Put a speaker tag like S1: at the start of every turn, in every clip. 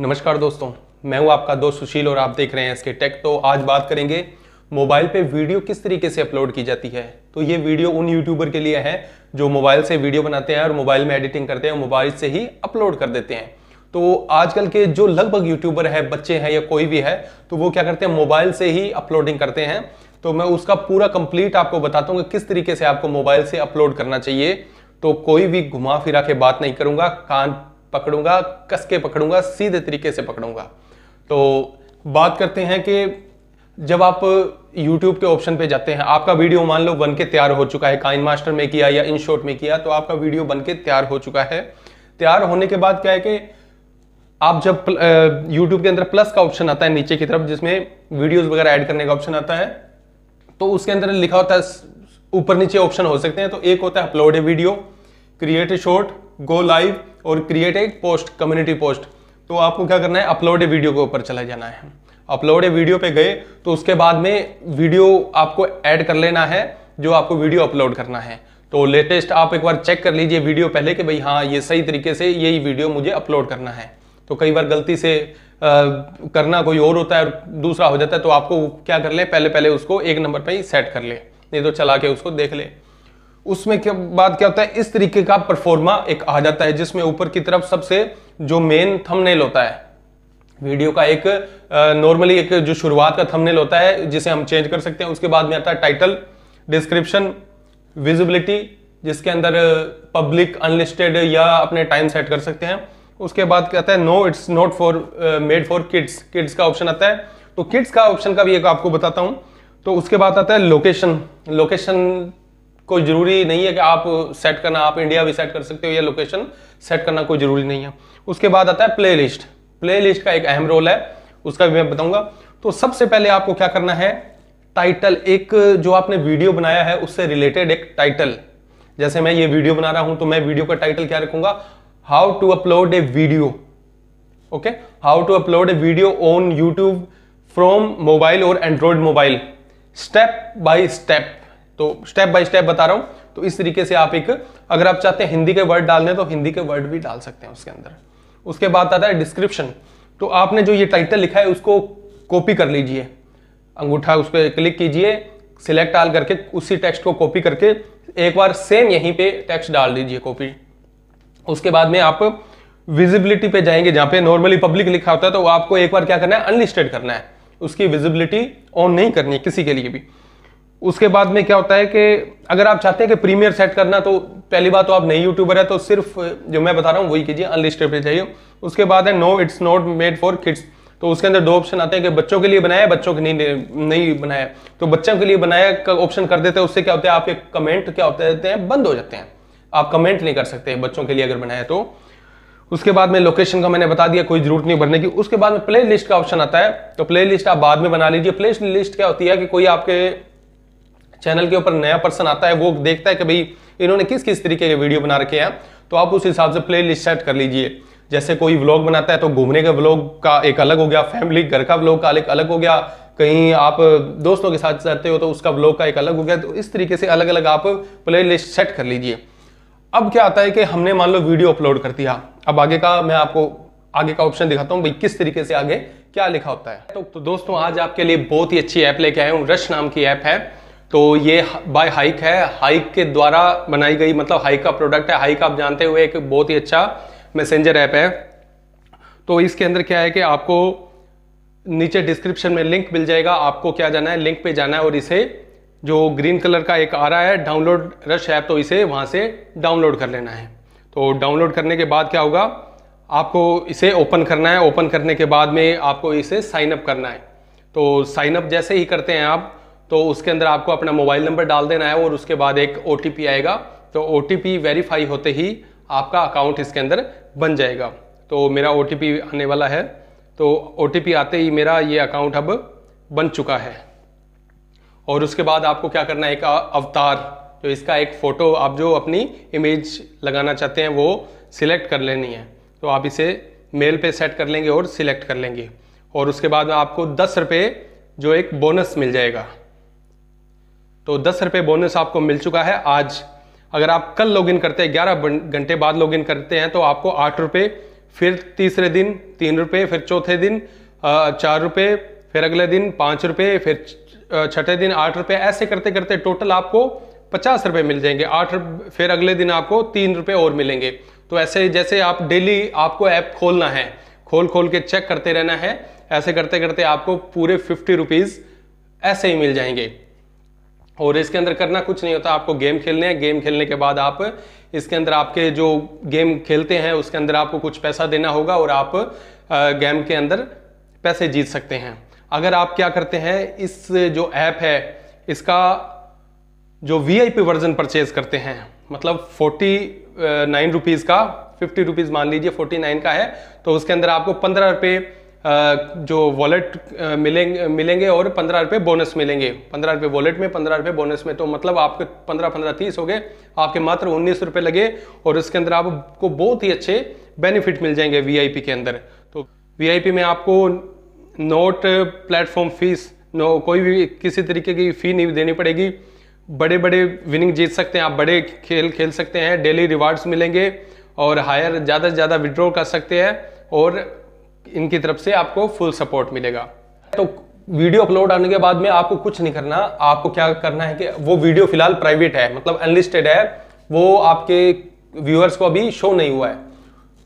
S1: नमस्कार दोस्तों मैं हूं आपका दोस्त सुशील और आप देख रहे हैं इसके टेक तो आज बात करेंगे मोबाइल पे वीडियो किस तरीके से अपलोड की जाती है तो ये वीडियो उन यूट्यूबर के लिए है जो मोबाइल से वीडियो बनाते हैं और मोबाइल में एडिटिंग करते हैं मोबाइल से ही अपलोड कर देते हैं तो आजकल के जो लगभग यूट्यूबर है बच्चे हैं या कोई भी है तो वो क्या करते हैं मोबाइल से ही अपलोडिंग करते हैं तो मैं उसका पूरा कंप्लीट आपको बताता हूँ कि किस तरीके से आपको मोबाइल से अपलोड करना चाहिए तो कोई भी घुमा फिरा के बात नहीं करूंगा कान पकड़ूंगा कस के पकड़ूंगा सीधे तरीके से पकड़ूंगा तो बात करते हैं कि जब आप YouTube के ऑप्शन पे जाते हैं आपका वीडियो मान लो बन के तैयार हो चुका है काइन मास्टर में किया या इन शॉर्ट में किया तो आपका वीडियो बन के तैयार हो चुका है तैयार होने के बाद क्या है कि आप जब YouTube के अंदर प्लस का ऑप्शन आता है नीचे की तरफ जिसमें वीडियोस वगैरह ऐड करने का ऑप्शन आता है तो उसके अंदर लिखा होता है ऊपर नीचे ऑप्शन हो सकते हैं तो एक होता है upload a video create a short go live और create a post community post तो आपको क्या करना है अपलोड ए वीडियो के ऊपर चला जाना है अपलोड ए वीडियो पे गए तो उसके बाद में वीडियो आपको ऐड कर लेना है जो आपको वीडियो अपलोड करना है तो लेटेस्ट आप एक बार चेक कर लीजिए वीडियो पहले कि भाई हाँ ये सही तरीके से यही वीडियो मुझे अपलोड करना है तो कई बार गलती से आ, करना कोई और होता है और दूसरा हो जाता है तो आपको क्या कर ले पहले पहले उसको एक नंबर पर ही सेट कर ले नहीं तो चला के उसको देख ले उसमें क्या बाद क्या होता है इस तरीके का परफॉर्मा एक आ जाता है जिसमें ऊपर की तरफ सबसे जो मेन थंबनेल होता है वीडियो का एक नॉर्मली एक जो शुरुआत का थंबनेल होता है जिसे हम चेंज कर सकते हैं उसके बाद में आता है टाइटल डिस्क्रिप्शन विजिबिलिटी जिसके अंदर पब्लिक अनलिस्टेड या अपने टाइम सेट कर सकते हैं उसके बाद क्या आता है no it's not for made for kids kids का ऑप्शन आता है तो किड्स का ऑप्शन का भी एक आपको बताता हूँ तो उसके बाद आता है लोकेशन लोकेशन कोई जरूरी नहीं है कि आप सेट करना आप इंडिया भी सेट कर सकते हो या लोकेशन सेट करना कोई जरूरी नहीं है उसके बाद आता है प्लेलिस्ट प्लेलिस्ट का एक अहम रोल है उसका भी मैं बताऊंगा तो सबसे पहले आपको क्या करना है टाइटल एक जो आपने वीडियो बनाया है उससे रिलेटेड एक टाइटल जैसे मैं ये वीडियो बना रहा हूं तो मैं वीडियो का टाइटल क्या रखूंगा how to upload a video okay how to upload a video on YouTube from mobile और android mobile step by step तो स्टेप बाय स्टेप बता रहा हूं तो इस तरीके से आप एक अगर आप चाहते हैं हिंदी के वर्ड डालने तो हिंदी के वर्ड भी डाल सकते हैं उसके अंदर उसके बाद आता है डिस्क्रिप्शन तो आपने जो ये टाइटल लिखा है उसको कॉपी कर लीजिए अंगूठा उस पर क्लिक कीजिए सिलेक्ट डाल करके उसी टेक्स्ट को कॉपी करके एक बार सेम यहीं पे टेक्स्ट डाल दीजिए कॉपी उसके बाद में आप विजिबिलिटी पे जाएंगे जहां पे नॉर्मली पब्लिक लिखा होता है तो आपको एक बार क्या करना है अनलिस्टेड करना है उसकी विजिबिलिटी ऑन नहीं करनी है किसी के लिए भी उसके बाद में क्या होता है कि अगर आप चाहते हैं कि प्रीमियर सेट करना तो पहली बात तो आप नई यूट्यूबर है तो सिर्फ जो मैं बता रहा हूँ वही कीजिए अनलिस्टेड पे चाहिए उसके बाद है no it's not made for kids तो उसके अंदर दो ऑप्शन आते हैं कि बच्चों के लिए बनाया बच्चों के नहीं नहीं बनाया तो बच्चों के लिए बनाया का ऑप्शन कर देते हैं उससे क्या होता है आपके कमेंट क्या होते रहते हैं बंद हो जाते हैं आप कमेंट नहीं कर सकते बच्चों के लिए अगर बनाया तो उसके बाद में लोकेशन का मैंने बता दिया कोई जरूरत नहीं भरने की उसके बाद में प्ले लिस्ट का ऑप्शन आता है तो प्ले लिस्ट आप बाद में बना लीजिए प्ले लिस्ट क्या होती है कि कोई आपके चैनल के ऊपर नया पर्सन आता है वो देखता है कि भाई इन्होंने किस किस तरीके के वीडियो बना रखे हैं तो आप उस हिसाब से प्ले लिस्ट सेट कर लीजिए जैसे कोई व्लॉग बनाता है तो घूमने के व्लॉग का एक अलग हो गया फैमिली घर का व्लॉग का एक अलग हो गया कहीं आप दोस्तों के साथ जाते हो तो उसका व्लॉग का एक अलग हो गया तो इस तरीके से अलग अलग आप प्ले लिस्ट सेट कर लीजिए अब क्या आता है कि हमने मान लो वीडियो अपलोड कर दिया अब आगे का मैं आपको आगे का ऑप्शन दिखाता हूँ भाई किस तरीके से आगे क्या लिखा होता है तो, तो दोस्तों आज आपके लिए बहुत ही अच्छी ऐप लेके आया हूँ रश नाम की ऐप है तो ये बाय हाइक है हाइक के द्वारा बनाई गई मतलब हाइक का प्रोडक्ट है हाइक आप जानते हुए एक बहुत ही अच्छा मैसेंजर ऐप है तो इसके अंदर क्या है कि आपको नीचे डिस्क्रिप्शन में लिंक मिल जाएगा आपको क्या जाना है लिंक पे जाना है और इसे जो ग्रीन कलर का एक आ रहा है डाउनलोड रश ऐप तो इसे वहाँ से डाउनलोड कर लेना है तो डाउनलोड करने के बाद क्या होगा आपको इसे ओपन करना है ओपन करने के बाद में आपको इसे साइनअप करना है तो साइनअप जैसे ही करते हैं आप तो उसके अंदर आपको अपना मोबाइल नंबर डाल देना है और उसके बाद एक ओ आएगा तो ओ वेरीफाई होते ही आपका अकाउंट इसके अंदर बन जाएगा तो मेरा ओ आने वाला है तो ओ आते ही मेरा ये अकाउंट अब बन चुका है और उसके बाद आपको क्या करना है एक अवतार तो इसका एक फ़ोटो आप जो अपनी इमेज लगाना चाहते हैं वो सिलेक्ट कर लेनी है तो आप इसे मेल पे सेट कर लेंगे और सिलेक्ट कर लेंगे और उसके बाद आपको दस रुपये जो एक बोनस मिल जाएगा तो दस रुपये बोनस आपको मिल चुका है आज अगर आप कल लॉगिन करते हैं ग्यारह घंटे बाद लॉगिन करते हैं तो आपको आठ रुपये फिर तीसरे दिन तीन रुपये फिर चौथे दिन चार रुपये फिर अगले दिन पाँच रुपये फिर छठे दिन आठ रुपये ऐसे करते करते टोटल आपको पचास रुपये मिल जाएंगे आठ फिर अगले दिन आपको तीन रुपये और मिलेंगे तो ऐसे जैसे आप डेली आपको ऐप खोलना है खोल खोल के चेक करते रहना है ऐसे करते करते आपको पूरे फिफ्टी रुपीज़ ऐसे ही मिल जाएंगे और इसके अंदर करना कुछ नहीं होता आपको गेम खेलने हैं गेम खेलने के बाद आप इसके अंदर आपके जो गेम खेलते हैं उसके अंदर आपको कुछ पैसा देना होगा और आप गेम के अंदर पैसे जीत सकते हैं अगर आप क्या करते हैं इस जो ऐप है इसका जो वीआईपी वर्जन परचेज करते हैं मतलब फोर्टी नाइन रुपीज़ का फिफ्टी रुपीज़ मान लीजिए फोर्टी नाइन का है तो उसके अंदर आपको पंद्रह रुपये जो वॉलेट मिलेंगे मिलेंगे और पंद्रह रुपये बोनस मिलेंगे पंद्रह रुपये वॉलेट में पंद्रह रुपये बोनस में तो मतलब आपके पंद्रह पंद्रह तीस हो गए आपके मात्र उन्नीस रुपये लगे और उसके अंदर आपको बहुत ही अच्छे बेनिफिट मिल जाएंगे वी के अंदर तो वी में आपको नोट प्लेटफॉर्म फीस नो कोई भी किसी तरीके की फ़ी नहीं देनी पड़ेगी बड़े बड़े विनिंग जीत सकते हैं आप बड़े खेल खेल सकते हैं डेली रिवार्ड्स मिलेंगे और हायर ज़्यादा से ज़्यादा विड्रॉ कर सकते हैं और इनकी तरफ से आपको फुल सपोर्ट मिलेगा तो वीडियो अपलोड आने के बाद में आपको कुछ नहीं करना आपको क्या करना है कि वो वीडियो फिलहाल प्राइवेट है मतलब अनलिस्टेड है वो आपके व्यूअर्स को अभी शो नहीं हुआ है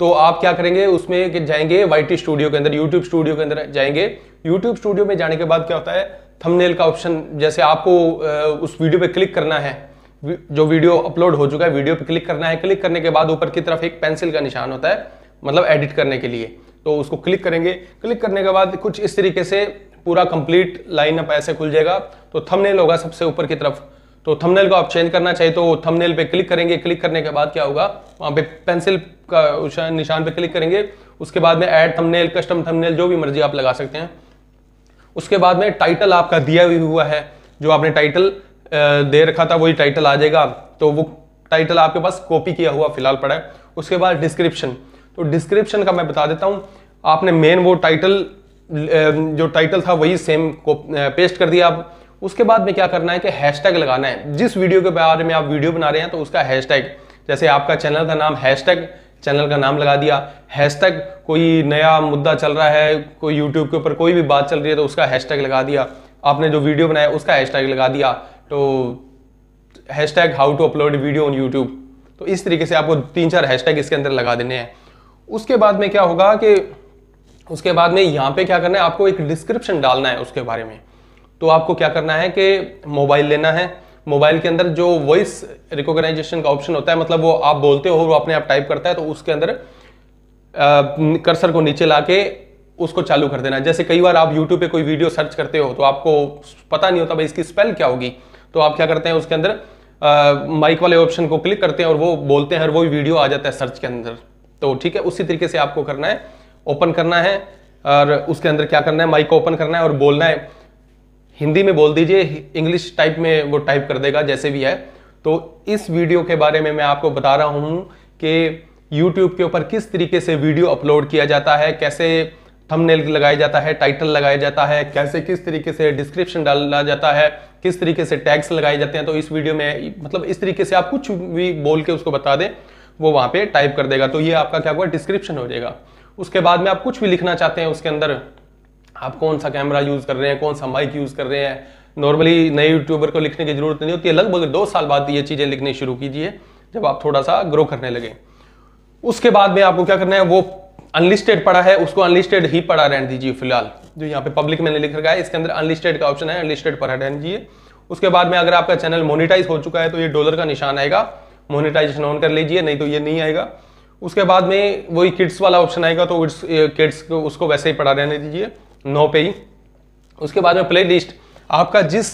S1: तो आप क्या करेंगे उसमें कि जाएंगे वाई स्टूडियो के अंदर यूट्यूब स्टूडियो के अंदर जाएंगे यूट्यूब स्टूडियो में जाने के बाद क्या होता है थंबनेल का ऑप्शन जैसे आपको उस वीडियो पे क्लिक करना है जो वीडियो अपलोड हो चुका है वीडियो पे क्लिक करना है क्लिक करने के बाद ऊपर की तरफ एक पेंसिल का निशान होता है मतलब एडिट करने के लिए तो उसको क्लिक करेंगे क्लिक करने के बाद कुछ इस तरीके से पूरा कंप्लीट लाइन अप ऐसे खुल जाएगा तो थंबनेल होगा सबसे ऊपर की तरफ तो थंबनेल को आप चेंज करना चाहिए तो थंबनेल पे क्लिक करेंगे क्लिक करने के बाद क्या होगा वहाँ पे पेंसिल का निशान पे क्लिक करेंगे उसके बाद में ऐड थंबनेल कस्टम थंबनेल जो भी मर्जी आप लगा सकते हैं उसके बाद में टाइटल आपका दिया भी हुआ है जो आपने टाइटल दे रखा था वही टाइटल आ जाएगा तो वो टाइटल आपके पास कॉपी किया हुआ फिलहाल पड़ा है उसके बाद डिस्क्रिप्शन तो डिस्क्रिप्शन का मैं बता देता हूँ आपने मेन वो टाइटल जो टाइटल था वही सेम को पेस्ट कर दिया आप उसके बाद में क्या करना है कि हैशटैग लगाना है जिस वीडियो के बारे में आप वीडियो बना रहे हैं तो उसका हैशटैग जैसे आपका चैनल का नाम हैशटैग चैनल का नाम लगा दिया हैशटैग कोई नया मुद्दा चल रहा है कोई यूट्यूब के ऊपर कोई भी बात चल रही है तो उसका हैशटैग लगा दिया आपने जो वीडियो बनाया उसका हैशटैग लगा दिया तो hashtag how to upload video on YouTube तो इस तरीके से आपको तीन चार हैशटैग इसके अंदर लगा देने हैं उसके बाद में क्या होगा कि उसके बाद में यहाँ पे क्या करना है आपको एक डिस्क्रिप्शन डालना है उसके बारे में तो आपको क्या करना है कि मोबाइल लेना है मोबाइल के अंदर जो वॉइस रिकॉग्नाइजेशन का ऑप्शन होता है मतलब वो आप बोलते हो वो अपने आप टाइप करता है तो उसके अंदर कर्सर को नीचे ला उसको चालू कर देना जैसे कई बार आप यूट्यूब पे कोई वीडियो सर्च करते हो तो आपको पता नहीं होता भाई इसकी स्पेल क्या होगी तो आप क्या करते हैं उसके अंदर माइक वाले ऑप्शन को क्लिक करते हैं और वो बोलते हैं और वो वीडियो आ जाता है सर्च के अंदर तो ठीक है उसी तरीके से आपको करना है ओपन करना है और उसके अंदर क्या करना है माइक को ओपन करना है और बोलना है हिंदी में बोल दीजिए इंग्लिश टाइप में वो टाइप कर देगा जैसे भी है तो इस वीडियो के बारे में मैं आपको बता रहा हूँ कि यूट्यूब के ऊपर किस तरीके से वीडियो अपलोड किया जाता है कैसे थंबनेल लगाया जाता है टाइटल लगाया जाता है कैसे किस तरीके से डिस्क्रिप्शन डाला जाता है किस तरीके से टैग्स लगाए जाते हैं तो इस वीडियो में मतलब इस तरीके से आप कुछ भी बोल के उसको बता दें वो वहां पे टाइप कर देगा तो ये आपका क्या हुआ डिस्क्रिप्शन हो जाएगा उसके बाद में आप कुछ भी लिखना चाहते हैं उसके अंदर आप कौन सा कैमरा यूज़ कर रहे हैं कौन सा माइक यूज़ कर रहे हैं नॉर्मली नए यूट्यूबर को लिखने की जरूरत नहीं होती है लगभग दो साल बाद ये चीज़ें लिखनी शुरू कीजिए जब आप थोड़ा सा ग्रो करने लगे उसके बाद में आपको क्या करना है वो अनलिस्टेड पड़ा है उसको अनलिस्टेड ही पड़ा रहने दीजिए फिलहाल जो यहाँ पे पब्लिक मैंने लिख रखा है इसके अंदर अनलिस्टेड का ऑप्शन है अनलिस्टेड पड़ा रहने दीजिए उसके बाद में अगर आपका चैनल मोनिटाइज हो चुका है तो ये डॉलर का निशान आएगा मोनेटाइजेशन ऑन कर लीजिए नहीं तो ये नहीं आएगा उसके बाद में वही किड्स वाला ऑप्शन आएगा तो किड्स को उसको वैसे ही पढ़ा रहने दीजिए नौ पे ही उसके बाद में प्लेलिस्ट आपका जिस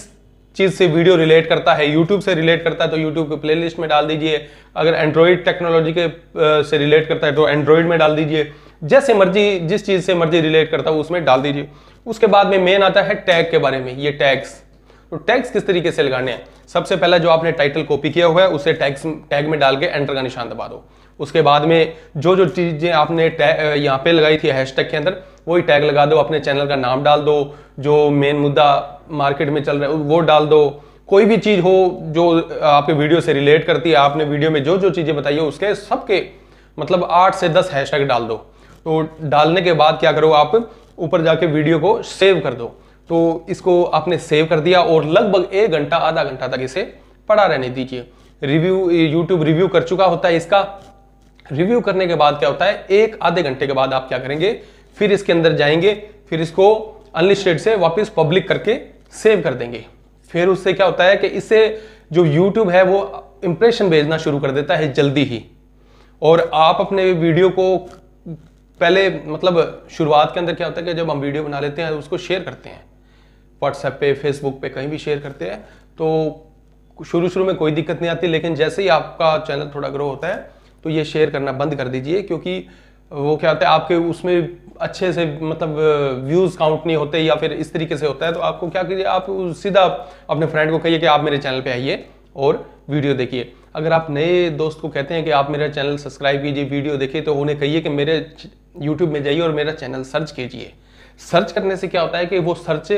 S1: चीज़ से वीडियो रिलेट करता है यूट्यूब से रिलेट करता है तो यूट्यूब के प्ले में डाल दीजिए अगर एंड्रॉयड टेक्नोलॉजी के से रिलेट करता है तो एंड्रॉयड में डाल दीजिए जैसे मर्जी जिस चीज़ से मर्जी रिलेट करता है उसमें डाल दीजिए उसके बाद में मेन आता है टैग के बारे में ये टैग्स तो टैग्स किस तरीके से लगाने हैं सबसे पहला जो आपने टाइटल कॉपी किया हुआ है उसे टैग्स टैग में डाल के एंटर का निशान दबा दो उसके बाद में जो जो चीज़ें आपने यहाँ पे लगाई थी हैशटैग के अंदर वही टैग लगा दो अपने चैनल का नाम डाल दो जो मेन मुद्दा मार्केट में चल रहा है वो डाल दो कोई भी चीज़ हो जो आपके वीडियो से रिलेट करती है आपने वीडियो में जो जो चीज़ें बताई हो उसके सबके मतलब आठ से दस हैशटैग डाल दो तो डालने के बाद क्या करो आप ऊपर जाके वीडियो को सेव कर दो तो इसको आपने सेव कर दिया और लगभग एक घंटा आधा घंटा तक इसे पढ़ा रहने दीजिए रिव्यू यूट्यूब रिव्यू कर चुका होता है इसका रिव्यू करने के बाद क्या होता है एक आधे घंटे के बाद आप क्या करेंगे फिर इसके अंदर जाएंगे फिर इसको अनलिस्टेड से वापस पब्लिक करके सेव कर देंगे फिर उससे क्या होता है कि इससे जो यूट्यूब है वो इम्प्रेशन भेजना शुरू कर देता है जल्दी ही और आप अपने वीडियो को पहले मतलब शुरुआत के अंदर क्या होता है कि जब हम वीडियो बना लेते हैं तो उसको शेयर करते हैं व्हाट्सएप पे फेसबुक पे कहीं भी शेयर करते हैं तो शुरू शुरू में कोई दिक्कत नहीं आती लेकिन जैसे ही आपका चैनल थोड़ा ग्रो होता है तो ये शेयर करना बंद कर दीजिए क्योंकि वो क्या होता है आपके उसमें अच्छे से मतलब व्यूज़ काउंट नहीं होते या फिर इस तरीके से होता है तो आपको क्या कीजिए आप सीधा अपने फ्रेंड को कहिए कि आप मेरे चैनल पे आइए और वीडियो देखिए अगर आप नए दोस्त को कहते हैं कि आप मेरा चैनल सब्सक्राइब कीजिए वीडियो देखिए तो उन्हें कहिए कि मेरे यूट्यूब में जाइए और मेरा चैनल सर्च कीजिए सर्च करने से क्या होता है कि वो सर्च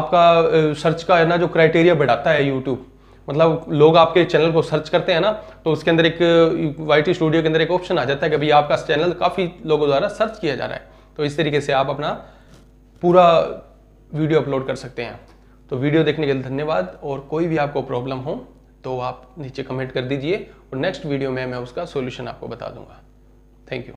S1: आपका सर्च का है ना जो क्राइटेरिया बढ़ाता है यूट्यूब मतलब लोग आपके चैनल को सर्च करते हैं ना तो उसके अंदर एक वाई स्टूडियो के अंदर एक ऑप्शन आ जाता है कि भाई आपका चैनल काफ़ी लोगों द्वारा सर्च किया जा रहा है तो इस तरीके से आप अपना पूरा वीडियो अपलोड कर सकते हैं तो वीडियो देखने के लिए धन्यवाद और कोई भी आपको प्रॉब्लम हो तो आप नीचे कमेंट कर दीजिए और नेक्स्ट वीडियो में मैं उसका सोल्यूशन आपको बता दूंगा थैंक यू